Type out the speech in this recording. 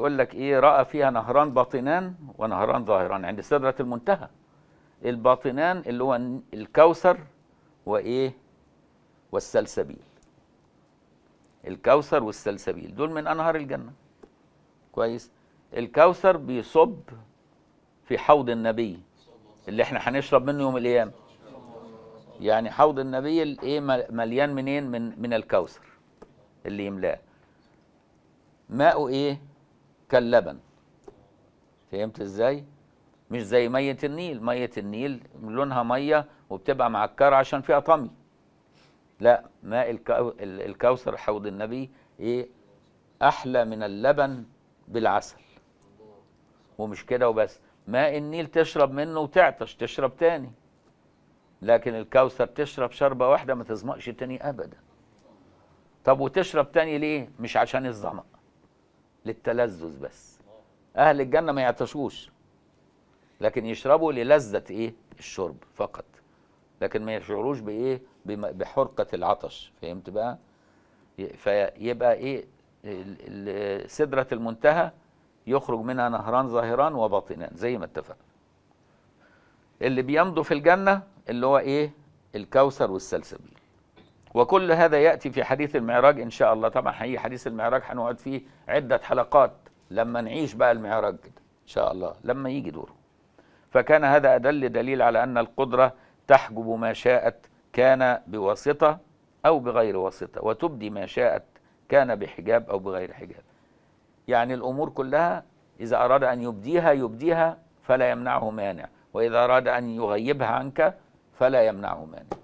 يقول لك ايه راى فيها نهران باطنان ونهران ظاهران عند يعني سدره المنتهى الباطنان اللي هو الكوثر وايه والسلسبيل الكوثر والسلسبيل دول من انهار الجنه كويس الكوثر بيصب في حوض النبي اللي احنا هنشرب منه يوم القيامه يعني حوض النبي الايه مليان منين من من الكوثر اللي يملاه ماءه ايه كاللبن فهمت ازاي مش زي ميه النيل ميه النيل لونها ميه وبتبقى معكره عشان فيها طمي لا ماء الكو... الكوثر حوض النبي ايه احلى من اللبن بالعسل ومش كده وبس ماء النيل تشرب منه وتعطش تشرب تاني لكن الكوثر تشرب شربه واحده ما تزمقش تاني ابدا طب وتشرب تاني ليه مش عشان الظمأ للتلذذ بس أهل الجنة ما يعطشوش لكن يشربوا للذة إيه الشرب فقط لكن ما يشعروش بإيه بحرقة العطش فهمت بقى فيبقى إيه سدرة المنتهى يخرج منها نهران ظاهران وباطنان زي ما اتفقنا اللي بيمضوا في الجنة اللي هو إيه الكوثر والسلسبيل وكل هذا يأتي في حديث المعراج إن شاء الله طبعا هي حديث المعراج هنقعد فيه عدة حلقات لما نعيش بقى المعراج كده إن شاء الله لما يجي دوره فكان هذا أدل دليل على أن القدرة تحجب ما شاءت كان بواسطة أو بغير واسطة وتبدي ما شاءت كان بحجاب أو بغير حجاب يعني الأمور كلها إذا أراد أن يبديها يبديها فلا يمنعه مانع وإذا أراد أن يغيبها عنك فلا يمنعه مانع